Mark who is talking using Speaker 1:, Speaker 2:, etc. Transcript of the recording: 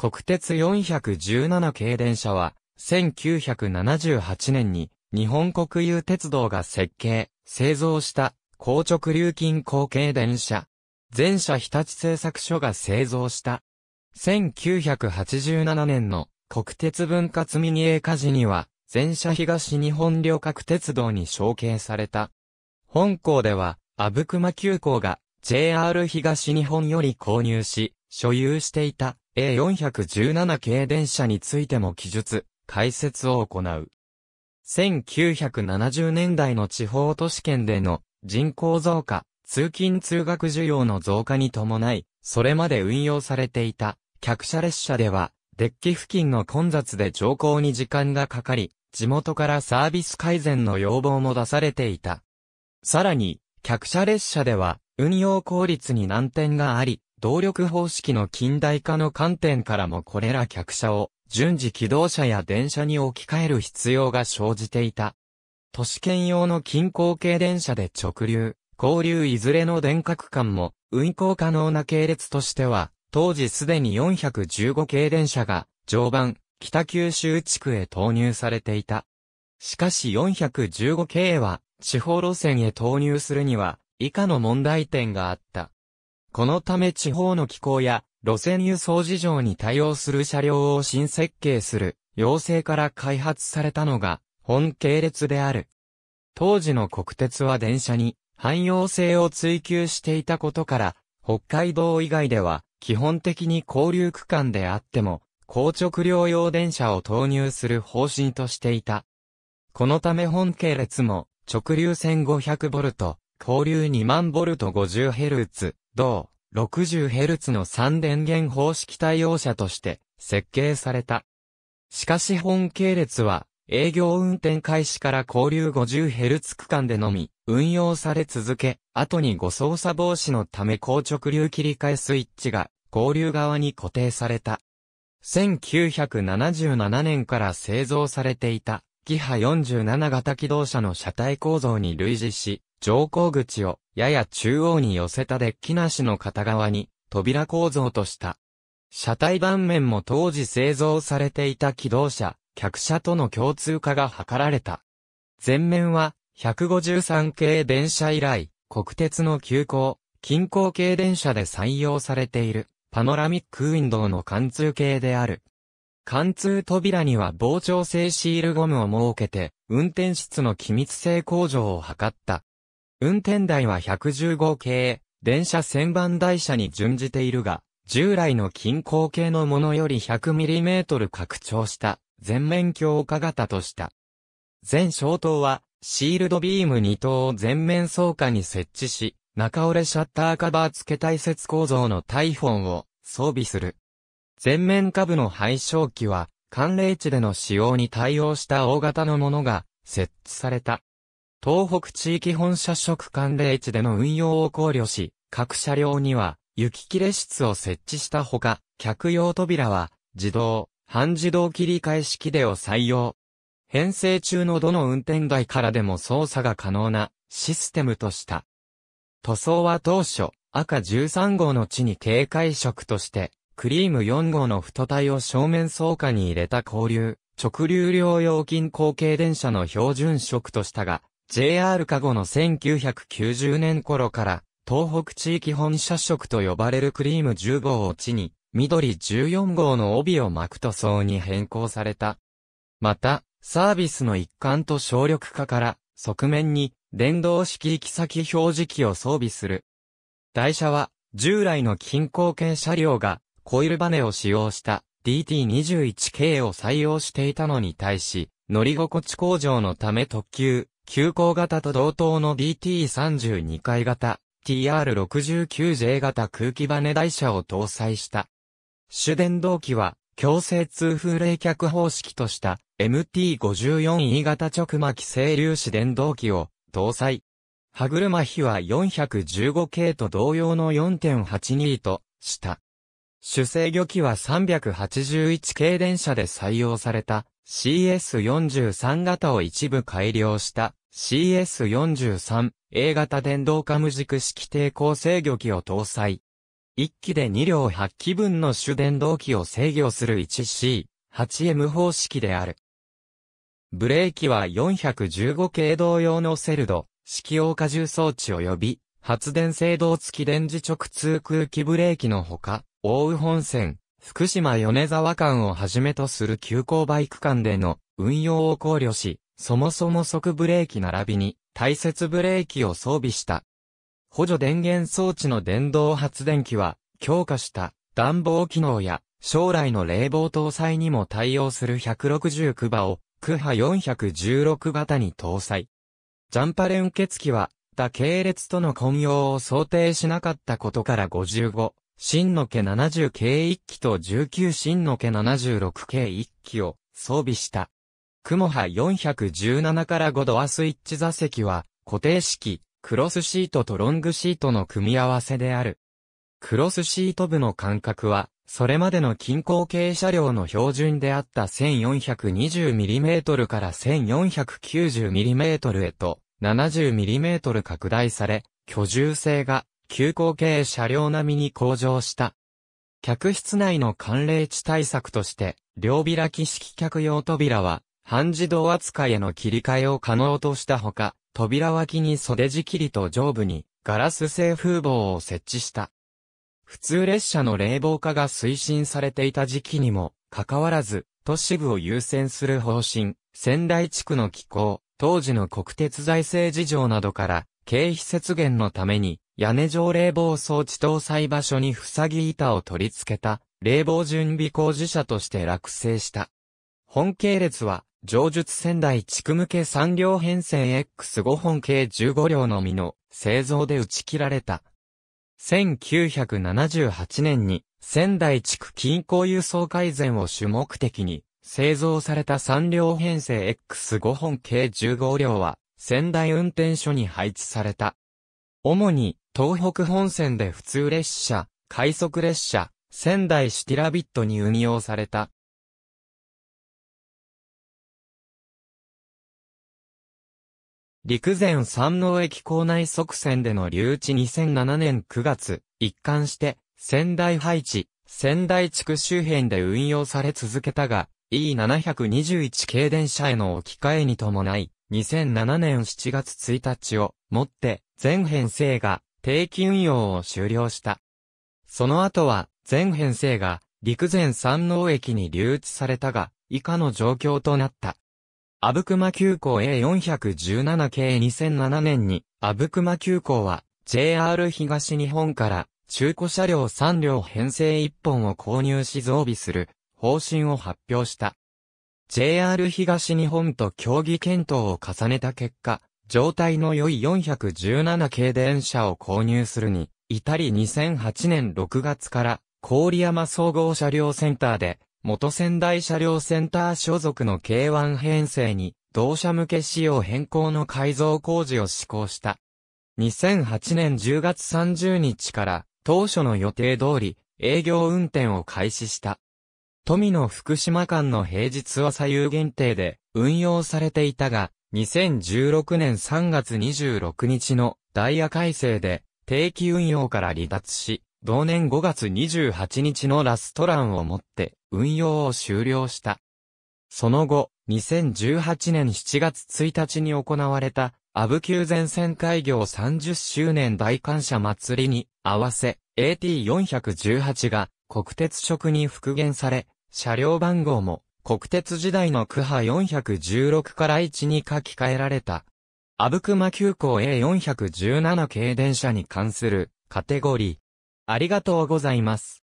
Speaker 1: 国鉄417系電車は、1978年に日本国有鉄道が設計、製造した硬直流筋後継電車。全車日立製作所が製造した。1987年の国鉄分割民営化時には、全車東日本旅客鉄道に承継された。本校では、阿武隈急行が JR 東日本より購入し、所有していた A417 系電車についても記述、解説を行う。1970年代の地方都市圏での人口増加、通勤通学需要の増加に伴い、それまで運用されていた客車列車では、デッキ付近の混雑で乗降に時間がかかり、地元からサービス改善の要望も出されていた。さらに、客車列車では、運用効率に難点があり、動力方式の近代化の観点からもこれら客車を順次機動車や電車に置き換える必要が生じていた。都市圏用の近郊系電車で直流、交流いずれの電角間も運行可能な系列としては、当時すでに415系電車が常磐、北九州地区へ投入されていた。しかし415系は地方路線へ投入するには以下の問題点があった。このため地方の気候や路線輸送事情に対応する車両を新設計する要請から開発されたのが本系列である。当時の国鉄は電車に汎用性を追求していたことから北海道以外では基本的に交流区間であっても硬直流用電車を投入する方針としていた。このため本系列も直流線 500V、交流2万ボルト 50Hz、同 60Hz の3電源方式対応車として設計された。しかし本系列は営業運転開始から交流 50Hz 区間でのみ運用され続け、後に誤操作防止のため硬直流切り替えスイッチが交流側に固定された。1977年から製造されていた、キハ47型機動車の車体構造に類似し、乗降口をやや中央に寄せたデッキなしの片側に扉構造とした。車体盤面も当時製造されていた機動車、客車との共通化が図られた。前面は153系電車以来、国鉄の急行、近郊系電車で採用されているパノラミックウィンドウの貫通系である。貫通扉には膨張性シールゴムを設けて、運転室の機密性向上を図った。運転台は115系、電車旋盤台車に準じているが、従来の近郊系のものより 100mm 拡張した全面強化型とした。全消灯はシールドビーム2灯を全面装下に設置し、中折れシャッターカバー付け対接構造のタイフォンを装備する。全面下部の排消器は、寒冷地での使用に対応した大型のものが設置された。東北地域本社食管令地での運用を考慮し、各車両には、雪切れ室を設置したほか、客用扉は、自動、半自動切り替え式でを採用。編成中のどの運転台からでも操作が可能なシステムとした。塗装は当初、赤13号の地に警戒色として、クリーム4号の太体を正面倉下に入れた交流、直流両用金後継電車の標準色としたが、JR 加護の1990年頃から、東北地域本社色と呼ばれるクリーム10号を地に、緑14号の帯を巻く塗装に変更された。また、サービスの一環と省力化から、側面に電動式行き先表示器を装備する。台車は、従来の近郊圏車両が、コイルバネを使用した DT21K を採用していたのに対し、乗り心地向上のため特急急行型と同等の DT32 階型、TR69J 型空気バネ台車を搭載した。主電動機は、強制通風冷却方式とした MT54E 型直巻整粒子電動機を搭載。歯車比は415系と同様の4.82とした。主制御機は381系電車で採用された CS43 型を一部改良した CS43 A 型電動化無軸式抵抗制御機を搭載。1機で2両8機分の主電動機を制御する 1C8M 方式である。ブレーキは415系同様のセルド、式用荷重装置及び発電制動付き電磁直通空気ブレーキのほか、奥羽本線、福島米沢間をはじめとする急行バイク間での運用を考慮し、そもそも即ブレーキ並びに、大切ブレーキを装備した。補助電源装置の電動発電機は、強化した暖房機能や将来の冷房搭載にも対応する1 6 9馬を、区ハ416型に搭載。ジャンパ連結機は、他系列との混用を想定しなかったことから55新の家70系1機と19新の家76系1機を装備した。雲波417から5ドアスイッチ座席は固定式、クロスシートとロングシートの組み合わせである。クロスシート部の間隔は、それまでの近郊系車両の標準であった 1420mm から 1490mm へと 70mm 拡大され、居住性が急行系車両並みに向上した。客室内の寒冷地対策として、両開き式客用扉は、半自動扱いへの切り替えを可能としたほか、扉脇に袖仕切りと上部にガラス製風防を設置した。普通列車の冷房化が推進されていた時期にも、かかわらず、都市部を優先する方針、仙台地区の気候、当時の国鉄財政事情などから、経費節減のために、屋根上冷房装置搭載場所に塞ぎ板を取り付けた、冷房準備工事車として落成した。本系列は、上述仙台地区向け3両編成 X5 本計15両のみの製造で打ち切られた。1978年に仙台地区近郊輸送改善を主目的に製造された3両編成 X5 本計15両は仙台運転所に配置された。主に、東北本線で普通列車、快速列車、仙台シティラビットに運用された。陸前山王駅構内側線での留置2007年9月、一貫して、仙台配置、仙台地区周辺で運用され続けたが、E721 系電車への置き換えに伴い、2007年7月1日をもって全編成が定期運用を終了した。その後は全編成が陸前山王駅に留置されたが以下の状況となった。阿武隈急行 A417 系2007年に阿武隈急行は JR 東日本から中古車両3両編成1本を購入し増備する方針を発表した。JR 東日本と協議検討を重ねた結果、状態の良い417系電車を購入するに、至り2008年6月から、郡山総合車両センターで、元仙台車両センター所属の K1 編成に、同社向け仕様変更の改造工事を施行した。2008年10月30日から、当初の予定通り、営業運転を開始した。富の福島間の平日は左右限定で運用されていたが、2016年3月26日のダイヤ改正で定期運用から離脱し、同年5月28日のラストランをもって運用を終了した。その後、2018年7月1日に行われた、アブ級前線開業30周年大感謝祭りに合わせ、AT418 が国鉄職に復元され、車両番号も国鉄時代の区波416から1に書き換えられた。阿武隈急行 A417 系電車に関するカテゴリー。ありがとうございます。